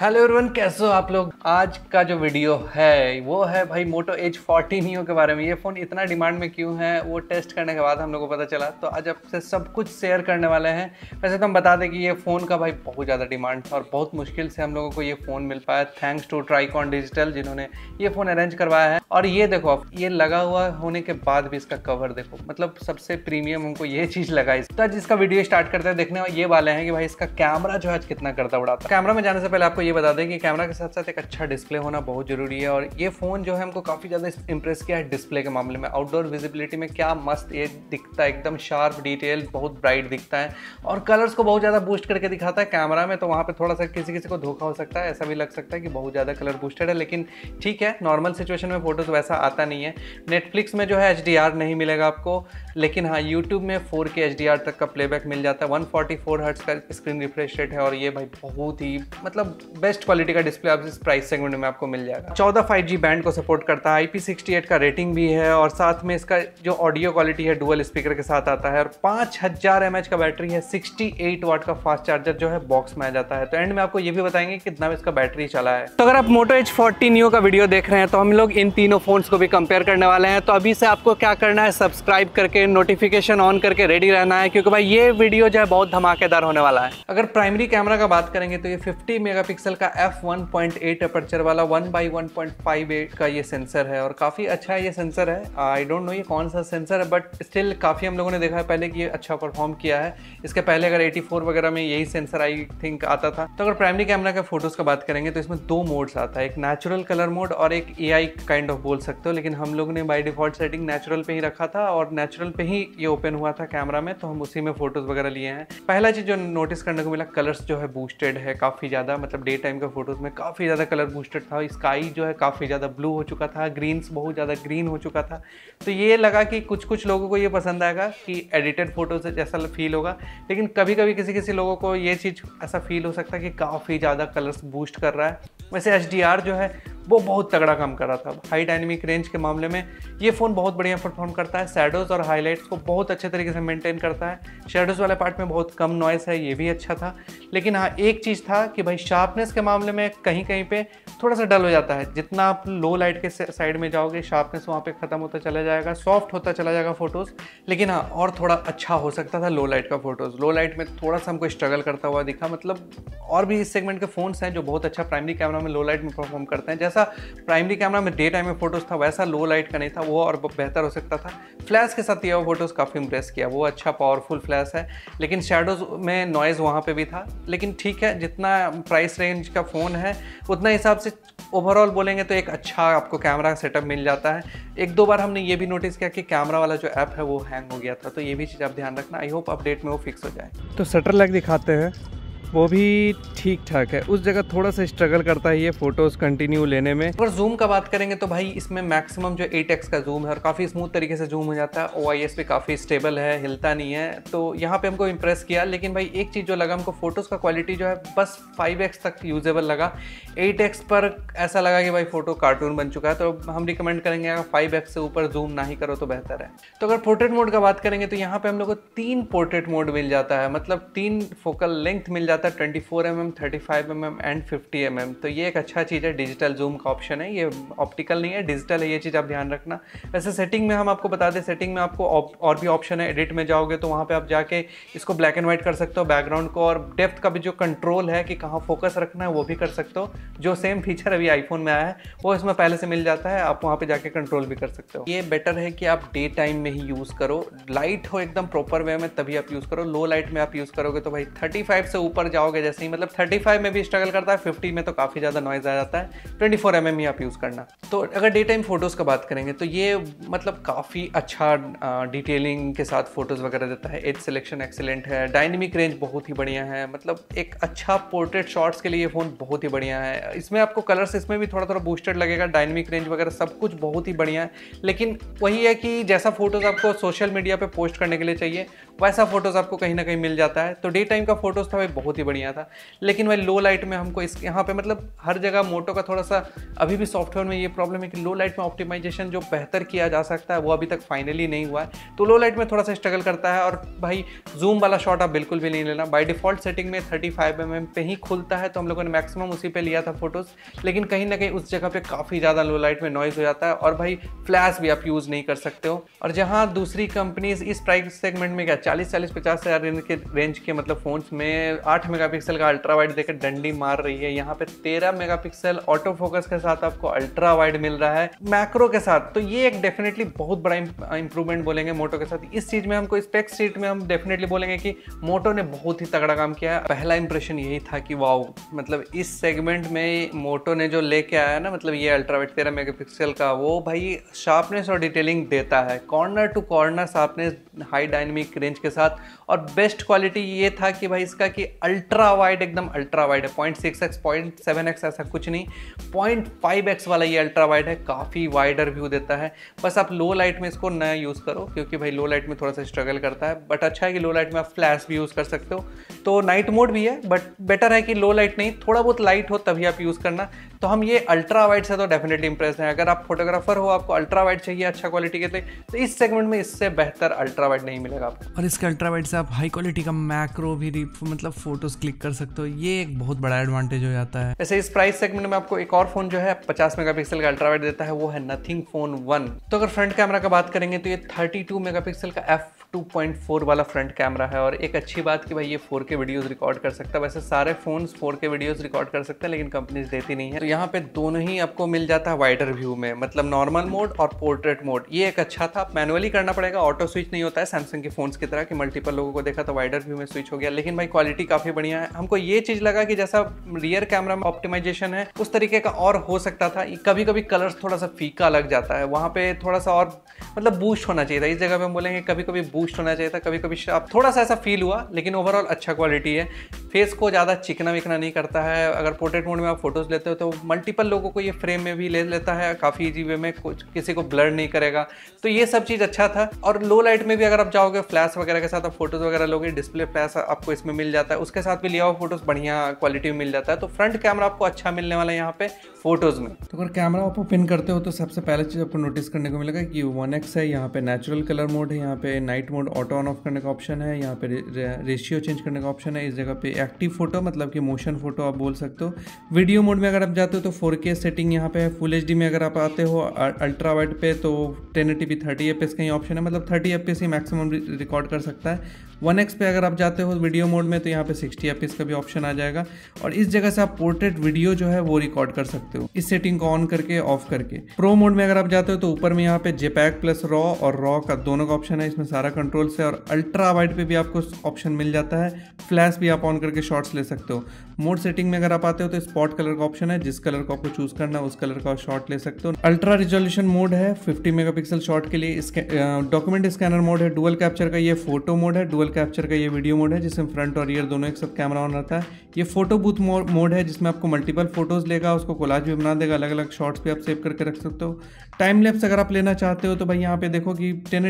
hello everyone कैसे हो आप लोग आज का जो वीडियो है वो है भाई मोटो एच फोर्टी न्यू के बारे में ये फ़ोन इतना डिमांड में क्यों है वो टेस्ट करने के बाद हम लोग को पता चला तो आज आपसे सब कुछ शेयर करने वाले हैं वैसे तो हम बता दें कि ये फ़ोन का भाई बहुत ज़्यादा डिमांड था और बहुत मुश्किल से हम लोगों को ये फ़ोन मिल पाया थैंक्स टू ट्राईकॉन डिजिटल जिन्होंने ये फ़ोन अरेंज करवाया है और ये देखो आप ये लगा हुआ होने के बाद भी इसका कवर देखो मतलब सबसे प्रीमियम हमको ये चीज़ लगा इस तो आज इसका वीडियो स्टार्ट करते हैं देखने ये वाले हैं कि भाई इसका कैमरा जो है आज कितना करता उड़ाता कैमरा में जाने से पहले आपको ये बता दें कि कैमरा के साथ साथ एक अच्छा डिस्प्ले होना बहुत ज़रूरी है और ये फ़ोन जो है हमको काफ़ी ज़्यादा इंप्रेस किया है डिस्प्ले के मामले में आउटडोर विजिबिलिटी में क्या मस्त ये दिखता है एकदम शार्प डिटेल बहुत ब्राइट दिखता है और कलर्स को बहुत ज़्यादा बूस्ट करके दिखाता है कैमरा में तो वहाँ पर थोड़ा सा किसी किसी को धोखा हो सकता है ऐसा भी लग सकता है कि बहुत ज़्यादा कलर बूस्टेड है लेकिन ठीक है नॉर्मल सिचुएशन में फ़ोटो तो वैसा आता नहीं है नेटफ्लिक्स में जो है एच नहीं मिलेगा आपको लेकिन हाँ यूट्यूब में फोर के तक का प्लेबैक मिल जाता है वन फोर्टी का स्क्रीन रिफ्रेश रेट है और ये भाई बहुत ही मतलब बेस्ट क्वालिटी का डिस्प्ले आप इस प्राइस सेगमेंट में आपको मिल जाएगा चौदह फाइव जी बैंड को सपोर्ट करता है आई का रेटिंग भी है और साथ में इसका जो ऑडियो क्वालिटी है डुअल स्पीकर के साथ आता है और पाँच हज़ार एम का बैटरी है सिक्सटी एट वाट का फास्ट चार्जर जो है बॉक्स में आ जाता है तो एंड में आपको ये भी बताएंगे कितना इसका बैटरी चला है तो अगर आप मोटो एच फोर्टी न्यू का वीडियो देख रहे हैं तो हम लोग इन तीनों फोन्स को भी कंपेयर करने वाले हैं तो अभी से आपको क्या करना है सब्सक्राइब करके नोटिफिकेशन ऑन करके रेडी रहना है क्योंकि भाई ये वीडियो जो है बहुत धमाकेदार होने वाला है अगर प्राइमरी कैमरा का बात करेंगे तो ये फिफ्टी मेगा मेगापिक्सल का F one point eight aperture वाला one by one point five eight का ये सेंसर है और काफ़ी अच्छा ये सेंसर है आई डोंट नो ये कौन सा सेंसर है बट स्टिल काफ़ी हम लोगों ने देखा है पहले कि ये अच्छा परफॉर्म किया है इसके पहले अगर एटी फोर वगैरह में यही सेंसर आई थिंक आता था तो अगर प्राइमरी कैमरा के फोटोज़ का बात करेंगे तो इसमें दो मोड्स आता है एक नेचुरल कलर मोड और एक ए आई काइंड ऑफ बोल सकते हो लेकिन हम लोग ने बाई डिफॉल्ट सेटिंग नेचुरल पर ही रखा था और नेचुरल पर ही ये ओपन हुआ था कैमरा में तो हम उसी में फोटोज़ वगैरह लिए हैं पहला चीज़ जो नोटिस करने को मिला कलर्स जो है बूस्टेड है काफ़ी ज़्यादा मतलब डे टाइम का फोटोज़ में काफ़ी ज़्यादा कलर बूस्टेड था स्काई जो है काफ़ी ज़्यादा ब्लू हो चुका था ग्रीन्स बहुत ज़्यादा ग्रीन हो चुका था तो ये लगा कि कुछ कुछ लोगों को ये पसंद आएगा कि एडिटेड फ़ोटो से जैसा फील होगा लेकिन कभी कभी किसी किसी लोगों को ये चीज़ ऐसा फील हो सकता है कि काफ़ी ज़्यादा कलर्स बूस्ट कर रहा है वैसे एच जो है वो बहुत तगड़ा काम कर रहा था हाई डायनेमिक रेंज के मामले में ये फ़ोन बहुत बढ़िया परफॉर्म करता है शेडोज़ और हाईलाइट्स को बहुत अच्छे तरीके से मेंटेन करता है शेडोज़ वाले पार्ट में बहुत कम नॉइस है ये भी अच्छा था लेकिन हाँ एक चीज़ था कि भाई शार्पनेस के मामले में कहीं कहीं पे थोड़ा सा डल हो जाता है जितना आप लो लाइट के साइड में जाओगे शार्पनेस वहाँ पे ख़त्म होता चला जाएगा सॉफ्ट होता चला जाएगा फ़ोटोज़ लेकिन हाँ और थोड़ा अच्छा हो सकता था लो लाइट का फ़ोटोज़ लो लाइट में थोड़ा सा हमको स्ट्रगल करता हुआ दिखा मतलब और भी इस सेगमेंट के फ़ोन्स हैं जो बहुत अच्छा प्राइमरी कैमरा में लो लाइट में परफॉर्म करते हैं जैसा प्राइमरी कैमरा में डे टाइम में फ़ोटोज़ था वैसा लो लाइट का नहीं था वो और बेहतर हो सकता था फ्लैश के साथ यह फ़ोटोज़ काफ़ी इंप्रेस किया वो अच्छा पावरफुल फ्लैश है लेकिन शेडोज़ में नॉइज़ वहाँ पर भी था लेकिन ठीक है जितना प्राइस रेंज का फ़ोन है उतना हिसाब से ओवरऑल बोलेंगे तो एक अच्छा आपको कैमरा सेटअप मिल जाता है एक दो बार हमने ये भी नोटिस किया कि कैमरा वाला जो ऐप है वो हैंग हो गया था तो ये भी चीज़ आप ध्यान रखना आई होप अपडेट में वो फिक्स हो जाए तो सटर लैग दिखाते हैं वो भी ठीक ठाक है उस जगह थोड़ा सा स्ट्रगल करता है ये फोटोज कंटिन्यू लेने में अगर जूम का बात करेंगे तो भाई इसमें मैक्सिमम जो 8x का जूम है और काफ़ी स्मूथ तरीके से जूम हो जाता है ओ भी काफ़ी स्टेबल है हिलता नहीं है तो यहाँ पे हमको इम्प्रेस किया लेकिन भाई एक चीज़ जो लगा हमको फोटोज़ का क्वालिटी जो है बस 5x तक यूजेबल लगा एक्स पर ऐसा लगा कि भाई फोटो कार्टून बन चुका है तो हम रिकमेंड करेंगे अगर फाइव से ऊपर जूम ना ही करो तो बेहतर है तो अगर पोर्ट्रेट मोड का बात करेंगे तो यहाँ पे हम लोग को तीन पोर्ट्रेट मोड मिल जाता है मतलब तीन फोकल लेंथ मिल जाता है आता है four M M thirty five M M and fifty M M तो ये एक अच्छा चीज़ है डिजिटल जूम का ऑप्शन है ये ऑप्टिकल नहीं है डिजिटल है ये चीज़ आप ध्यान रखना वैसे सेटिंग में हम आपको बता दें सेटिंग में आपको और भी ऑप्शन है एडिट में जाओगे तो वहाँ पर आप जाके इसको ब्लैक एंड वाइट कर सकते हो बैकग्राउंड को और डेप्थ का भी जो कंट्रोल है कि कहाँ फोकस रखना है वो भी कर सकते हो जो सेम फीचर अभी आईफोन में आया है वो इसमें पहले से मिल जाता है आप वहाँ पर जाके कंट्रोल भी कर सकते हो ये बेटर है कि आप डे टाइम में ही यूज़ करो लाइट हो एकदम प्रॉपर वे में तभी आप यूज़ करो लो लाइट में आप यूज़ करोगे तो भाई थर्टी से ऊपर जाओगे जैसे ही मतलब 35 में भी स्ट्रगल करता है 50 में तो काफ़ी ज़्यादा नॉइज़ आ जाता है 24 फोर mm ही आप यूज़ करना तो अगर डे टाइम फ़ोटोज़ का बात करेंगे तो ये मतलब काफ़ी अच्छा डिटेलिंग के साथ फ़ोटोज़ वगैरह देता है एज सिलेक्शन एक्सेलेंट है डायनेमिक रेंज बहुत ही बढ़िया है मतलब एक अच्छा पोर्ट्रेट शॉट्स के लिए ये फ़ोन बहुत ही बढ़िया है इसमें आपको कलर्स इसमें भी थोड़ा थोड़ा बूस्टेड लगेगा डायनेमिक रेंज वगैरह सब कुछ बहुत ही बढ़िया है लेकिन वही है कि जैसा फ़ोटोज़ आपको सोशल मीडिया पर पोस्ट करने के लिए चाहिए वैसा फोटोज़ आपको कहीं ना कहीं मिल जाता है तो डे टाइम का फोटोज़ था भाई बहुत ही बढ़िया था लेकिन भाई लो लाइट में हमको इस यहाँ पे मतलब हर जगह मोटो का थोड़ा सा अभी भी सॉफ्टवेयर में ये प्रॉब्लम है कि लो लाइट में ऑप्टिमाइजेशन जो बेहतर किया जा सकता है वो अभी तक फाइनली नहीं हुआ है तो लो लाइट में थोड़ा सा स्ट्रगल करता है और भाई जूम वाला शॉट आप बिल्कुल भी नहीं लेना बाई डिफ़ॉल्ट सेटिंग में थर्टी फाइव एम एम पे ही खुलता है तो हम लोगों ने मैक्सिमम उसी पर लिया था फोटोज़ लेकिन कहीं ना कहीं उस जगह पर काफ़ी ज़्यादा लो लाइट में नॉइज़ हो जाता है और भाई फ्लैश भी आप यूज़ नहीं कर सकते हो और जहाँ दूसरी कंपनीज इस प्राइस सेगमेंट में क्या चालीस चालीस पचास हज़ार रेंज के रेंज के मतलब फ़ोन्स में आठ पिक्सल का अल्ट्रा वाइड देकर डंडी मार रही है यहाँ पे तेरह पिक्सल ऑटो फोकस के साथ आपको अल्ट्रा वाइड मिल रहा है मैक्रो के साथ तो ये एक डेफिनेटली बहुत बड़ा इंप्रूवमेंट बोलेंगे मोटो के साथ इस चीज़ में हमको स्पेक्स सीट में हम डेफिनेटली बोलेंगे कि मोटो ने बहुत ही तगड़ा काम किया है पहला इंप्रेशन यही था कि वाओ मतलब इस सेगमेंट में मोटो ने जो लेके आया ना मतलब ये अल्ट्रा वाइड तेरह मेगा का वो भाई शार्पनेस और डिटेलिंग देता है corner to corner sharpness high dynamic range range के साथ और बेस्ट क्वालिटी ये था कि भाई इसका कि अल्ट्रा वाइड एकदम अल्ट्रा वाइड है point six X point seven X ऐसा कुछ नहीं पॉइंट फाइव एक्स वाला ये अल्ट्रा वाइड है काफ़ी वाइडर व्यू देता है बस आप लो लाइट में इसको नया यूज़ करो क्योंकि भाई लो लाइट में थोड़ा सा स्ट्रगल करता है बट अच्छा है कि लो लाइट में आप फ्लैश भी यूज़ कर सकते हो तो नाइट मोड भी है बट बेटर है कि लो लाइट नहीं थोड़ा बहुत लाइट हो तभी आप यूज़ करना तो हम ये अल्ट्रा वाइड से तो डेफिनेटली इंप्रेस हैं अगर आप फोटोग्राफर हो आपको अल्ट्रा वाइड चाहिए अच्छा क्वालिटी के लिए तो इस सेगमेंट में इससे बेहतर अल्ट्रा वाइड नहीं मिलेगा आपको और इसके अल्ट्रा से आप हाई क्वालिटी का मैक्रो भी मतलब फोटोज क्लिक कर सकते हो ये एक बहुत बड़ा एडवांटेज हो जाता है ऐसे इस प्राइस सेगमेंट में आपको एक और फोन जो है 50 मेगापिक्सल का अल्ट्रा देता है वो है नथिंग फोन वन तो अगर फ्रंट कैमरा का बात करेंगे तो ये 32 मेगापिक्सल का एफ 2.4 वाला फ्रंट कैमरा है और एक अच्छी बात कि भाई ये 4K वीडियोस रिकॉर्ड कर सकता है वैसे सारे फोन्स 4K वीडियोस रिकॉर्ड कर सकते हैं लेकिन कंपनीज देती नहीं है तो यहाँ पे दोनों ही आपको मिल जाता है वाइडर व्यू में मतलब नॉर्मल मोड और पोर्ट्रेट मोड ये एक अच्छा था मैनुअली करना पड़ेगा ऑटो स्विच नहीं होता है सैमसंग के फोन की तरह कि मल्टीपल लोगों को देखा तो वाइडर व्यू में स्विच हो गया लेकिन भाई क्वालिटी काफ़ी बढ़िया है हमको ये चीज़ लगा कि जैसा रियर कैमरा में ऑप्टिमाइजेशन है उस तरीके का और हो सकता था कभी कभी कलर्स थोड़ा सा फीका लग जाता है वहाँ पे थोड़ा सा और मतलब बूस्ट होना चाहिए था इस जगह पे हम बोलेंगे कभी कभी बूस्ट होना चाहिए था कभी कभी शार्प थोड़ा सा ऐसा फील हुआ लेकिन ओवरऑल अच्छा क्वालिटी है फेस को ज़्यादा चिकना विकना नहीं करता है अगर पोर्ट्रेट मोड में आप फोटोज़ लेते हो तो मल्टीपल लोगों को ये फ्रेम में भी ले लेता है काफ़ी ईजी वे में कुछ किसी को ब्लर नहीं करेगा तो ये सब चीज़ अच्छा था और लो लाइट में भी अगर आप जाओगे फ्लैश वगैरह के साथ आप फोटोज़ वगैरह लोगे डिस्प्ले फ्लैश आपको इसमें मिल जाता है उसके साथ भी लिया हुआ फोटोज़ बढ़िया क्वालिटी में मिल जाता है तो फ्रंट कैमरा आपको अच्छा मिलने वाला है यहाँ पे फोटोज़ में तो अगर कैमरा आप ओपन करते हो तो सबसे पहले चीज़ आपको नोटिस करने को मिलेगा कि वन नेक्स्ट है यहाँ पे नेचुरल कलर मोड है यहाँ पे night mode auto on off करने का ऑप्शन है यहाँ पे रेशियो चेंज करने का ऑप्शन है इस जगह पे एक्टिव फोटो मतलब कि मोशन फोटो आप बोल सकते हो वीडियो मोड में अगर आप जाते हो तो फोर के सेटिंग यहाँ पे है फुल एच में अगर आप आते हो अल्ट्रा वाइड पे तो ten eighty P thirty F कहीं ऑप्शन है मतलब थर्टी एफ ही मैक्सिमम रिकॉर्ड कर सकता है वन एक्स पे अगर आप जाते हो वीडियो मोड में तो यहाँ पे सिक्सटी एफ का भी ऑप्शन आ जाएगा और इस जगह से आप पोर्ट्रेट वीडियो जो है वो रिकॉर्ड कर सकते हो इस सेटिंग को ऑन करके ऑफ करके प्रो मोड में अगर आप जाते हो तो ऊपर में यहाँ पे जेपैक प्लस रॉ और रॉ का दोनों का ऑप्शन है इसमें सारा कंट्रोल्स है और अल्ट्रा वाइड पे भी आपको ऑप्शन मिल जाता है फ्लैश भी आप ऑन करके शॉर्ट्स ले सकते हो मोड सेटिंग में अगर आप आते हो तो स्पॉट कलर का ऑप्शन है जिस कलर को आपको चूज करना है उस कलर का शॉट ले सकते हो अल्ट्रा रिजोल्यूशन मोड है फिफ्टी मेगा शॉट के लिए डॉक्यूमेंट स्कैनर मोड है डुअल कैप्चर का ये फोटो मोड है डुअल कैप्चर का ये वीडियो मोड है जिसमें फ्रंट और रियर दोनों एक साथ कैमरा ऑन रहता है ये फोटो बूथ मोड है जिसमें आपको मल्टीपल फोटोज़ लेगा उसको कोलाज भी बना देगा अलग अलग शॉट्स भी आप सेव करके रख सकते हो टाइम लेप्स अगर आप लेना चाहते हो तो भाई यहाँ पे देखो कि टेन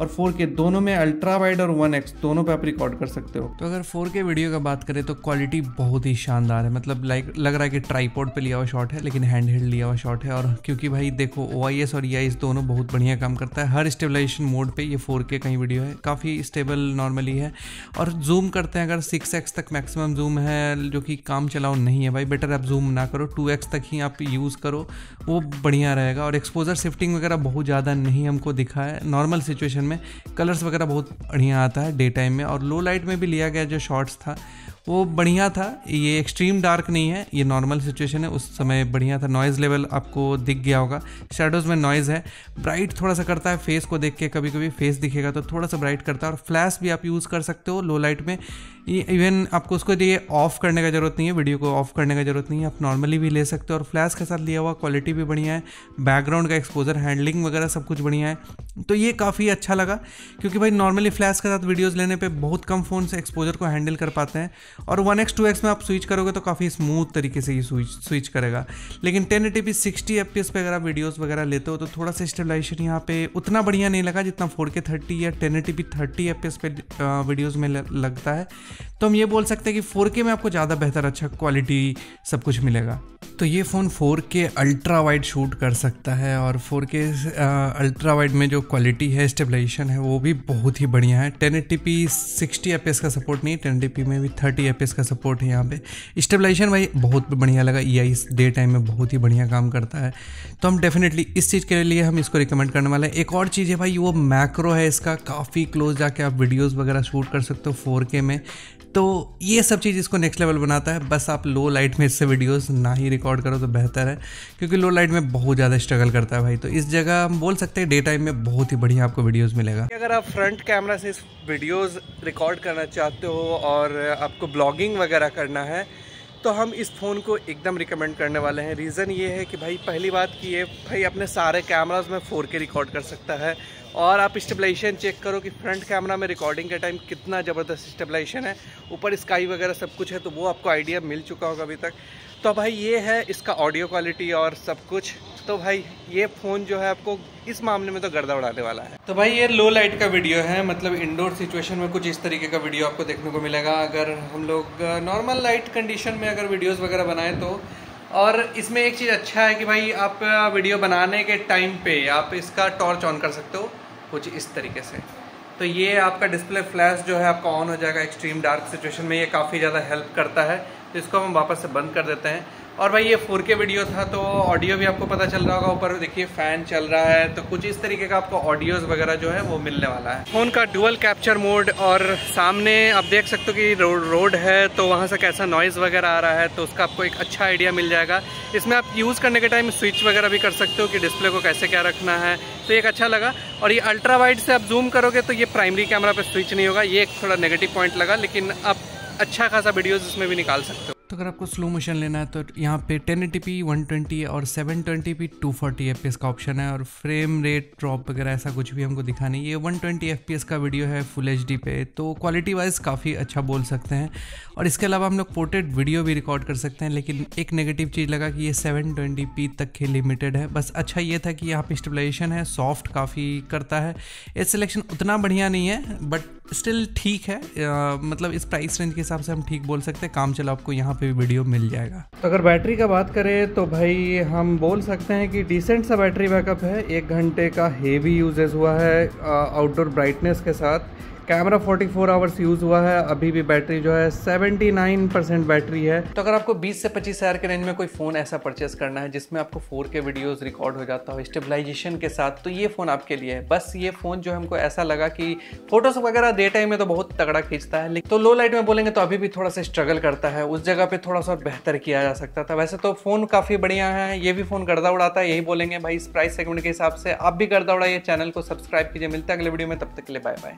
और फोर दोनों में अल्ट्रा वाइड और वन दोनों पर आप रिकॉर्ड कर सकते हो तो अगर फोर वीडियो का बात करें तो क्वालिटी बहुत ही शानदार है मतलब लाइक लग रहा है कि ट्राईपोर्ड पर लिया हुआ शॉट है लेकिन हैंड हेल्ड लिया हुआ शॉट है और क्योंकि भाई देखो ओ और ई e दोनों बहुत बढ़िया काम करता है हर स्टेबलाइजेशन मोड पर ये फोर कहीं वीडियो है काफ़ी स्टेबल नॉर्मली है और जूम करते हैं अगर सिक्स एक्स तक मैक्सिमम जूम है जो कि काम चलाओ नहीं है भाई बेटर आप जूम ना करो टू एक्स तक ही आप यूज़ करो वो बढ़िया रहेगा और एक्सपोजर शिफ्टिंग वगैरह बहुत ज़्यादा नहीं हमको दिखा है नॉर्मल सिचुएशन में कलर्स वगैरह बहुत बढ़िया आता है डे टाइम में और लो लाइट में भी लिया गया जो शॉट्स था वो बढ़िया था ये एक्सट्रीम डार्क नहीं है ये नॉर्मल सिचुएशन है उस समय बढ़िया था नॉइज़ लेवल आपको दिख गया होगा शेडोज़ में नॉइज़ है ब्राइट थोड़ा सा करता है फेस को देख के कभी कभी फेस दिखेगा तो थोड़ा सा ब्राइट करता है और फ्लैश भी आप यूज़ कर सकते हो लो लाइट में इवन आपको उसको ये ऑफ़ करने का ज़रूरत नहीं है वीडियो को ऑफ़ करने का ज़रूरत नहीं है आप नॉर्मली भी ले सकते हो और फ्लैश के साथ लिया हुआ क्वालिटी भी बढ़िया है बैकग्राउंड का एक्सपोजर हैंडलिंग वगैरह सब कुछ बढ़िया है तो ये काफ़ी अच्छा लगा क्योंकि भाई नॉर्मली फ्लैश के साथ वीडियोज़ लेने पर बहुत कम फ़ोन से एक्सपोजर को हैंडल कर पाते हैं और वन एक्स टू एक्स में आप स्विच करोगे तो काफ़ी स्मूथ तरीके से ये स्विच स्विच करेगा लेकिन ten eighty P sixty F P S पे अगर आप वीडियोज़ वगैरह लेते हो तो थोड़ा सा स्टेबलाइजेशन यहाँ पे उतना बढ़िया नहीं लगा जितना फोर के थर्टी या ten eighty P thirty F P S पे वीडियोज़ में लगता है तो हम ये बोल सकते हैं कि फोर में आपको ज़्यादा बेहतर अच्छा क्वालिटी सब कुछ मिलेगा तो ये phone 4K ultra wide shoot कर सकता है और 4K अल्ट्रा वाइड में जो क्वालिटी है स्टेबलाइजेशन है वो भी बहुत ही बढ़िया है 1080p 60 fps का सपोर्ट नहीं टेन 1080p में भी 30 fps का सपोर्ट है यहाँ पे स्टेबलाइजेशन भाई बहुत बढ़िया लगा E e I day time में बहुत ही बढ़िया काम करता है तो हम डेफिनेटली इस चीज़ के लिए हम इसको रिकमेंड करने वाले हैं एक और चीज़ है भाई वो मैक्रो है इसका काफ़ी क्लोज जाके आप वीडियोज़ वगैरह शूट कर सकते हो फोर में तो ये सब चीज़ इसको नेक्स्ट लेवल बनाता है बस आप लो लाइट में इससे वीडियोस ना ही रिकॉर्ड करो तो बेहतर है क्योंकि लो लाइट में बहुत ज़्यादा स्ट्रगल करता है भाई तो इस जगह हम बोल सकते हैं डे टाइम में बहुत ही बढ़िया आपको वीडियोज़ मिलेगा अगर आप फ्रंट कैमरा से वीडियोज़ रिकॉर्ड करना चाहते हो और आपको ब्लॉगिंग वगैरह करना है तो हम इस फ़ोन को एकदम रिकमेंड करने वाले हैं रीज़न ये है कि भाई पहली बात कि ये भाई अपने सारे कैमराज में के रिकॉर्ड कर सकता है और आप स्टेबलाइजेशन चेक करो कि फ्रंट कैमरा में रिकॉर्डिंग के टाइम कितना ज़बरदस्त स्टेबलाइजेशन है ऊपर स्काई वगैरह सब कुछ है तो वो आपको आइडिया मिल चुका होगा अभी तक तो भाई ये है इसका ऑडियो क्वालिटी और सब कुछ तो भाई ये फ़ोन जो है आपको इस मामले में तो गर्दा उड़ाने वाला है तो भाई ये लो लाइट का वीडियो है मतलब इंडोर सिचुएशन में कुछ इस तरीके का वीडियो आपको देखने को मिलेगा अगर हम लोग नॉर्मल लाइट कंडीशन में अगर वीडियोज़ वगैरह बनाएँ तो और इसमें एक चीज़ अच्छा है कि भाई आप वीडियो बनाने के टाइम पे आप इसका टॉर्च ऑन कर सकते हो कुछ इस तरीके से तो ये आपका डिस्प्ले फ्लैश जो है आपका ऑन हो जाएगा एक्सट्रीम डार्क सिचुएशन में ये काफ़ी ज़्यादा हेल्प करता है तो इसको हम वापस से बंद कर देते हैं और भाई ये फोर के वीडियो था तो ऑडियो भी आपको पता चल रहा होगा ऊपर देखिए फ़ैन चल रहा है तो कुछ इस तरीके का आपको ऑडियोज़ वगैरह जो है वो मिलने वाला है फ़ोन का डुअल कैप्चर मोड और सामने आप देख सकते हो कि रोड रोड है तो वहाँ से कैसा नॉइज़ वगैरह आ रहा है तो उसका आपको एक अच्छा आइडिया मिल जाएगा इसमें आप यूज़ करने के टाइम स्विच वगैरह भी कर सकते हो कि डिस्प्ले को कैसे क्या रखना है तो एक अच्छा लगा और ये अल्ट्रा वाइड से आप जूम करोगे तो ये प्राइमरी कैमरा पर स्विच नहीं होगा ये एक थोड़ा नेगेटिव पॉइंट लगा लेकिन आप अच्छा खासा वीडियोज़ इसमें भी निकाल सकते हो तो अगर आपको स्लो मोशन लेना है तो यहाँ पे 1080p 120 और 720p 240 fps का ऑप्शन है और फ्रेम रेट ड्रॉप वगैरह ऐसा कुछ भी हमको दिखा नहीं ये 120 fps का वीडियो है फुल एच पे तो क्वालिटी वाइज काफ़ी अच्छा बोल सकते हैं और इसके अलावा हम लोग पोर्ट्रेट वीडियो भी रिकॉर्ड कर सकते हैं लेकिन एक नेगेटिव चीज़ लगा कि ये पी तक के लिमिटेड है बस अच्छा ये था कि यहाँ पर स्टेबलाइजेशन है सॉफ्ट काफ़ी करता है ये सिलेक्शन उतना बढ़िया नहीं है बट स्टिल ठीक है आ, मतलब इस प्राइस रेंज के हिसाब से हम ठीक बोल सकते हैं काम चला आपको यहाँ पे भी वीडियो मिल जाएगा तो अगर बैटरी का बात करें तो भाई हम बोल सकते हैं कि डिसेंट सा बैटरी बैकअप है एक घंटे का हेवी यूजेज हुआ है आउटडोर ब्राइटनेस के साथ कैमरा 44 फोर आवर्स यूज़ हुआ है अभी भी बैटरी जो है 79 परसेंट बैटरी है तो अगर आपको 20 से 25 हज़ार के रेंज में कोई फ़ोन ऐसा परचेस करना है जिसमें आपको 4K वीडियोज रिकॉर्ड हो जाता हो स्टेबलाइजेशन के साथ तो ये फ़ोन आपके लिए है बस ये फ़ोन जो हमको ऐसा लगा कि फोटोज़ वगैरह डे टाइम में तो बहुत तगड़ा खींचता है तो लो लाइट में बोलेंगे तो अभी भी थोड़ा सा स्ट्रगल करता है उस जगह पर थोड़ा सा बेहतर किया जा सकता था वैसे तो फ़ोन काफ़ी बढ़िया है ये भी फ़ोन गर्दा उड़ाता है यही बोलेंगे भाई इस प्राइस सेगमेंट के हिसाब से आप भी गर्दा उड़ाइए चैनल को सब्सक्राइब कीजिए मिलते हैं अगले वीडियो में तब तक के लिए बाय बाय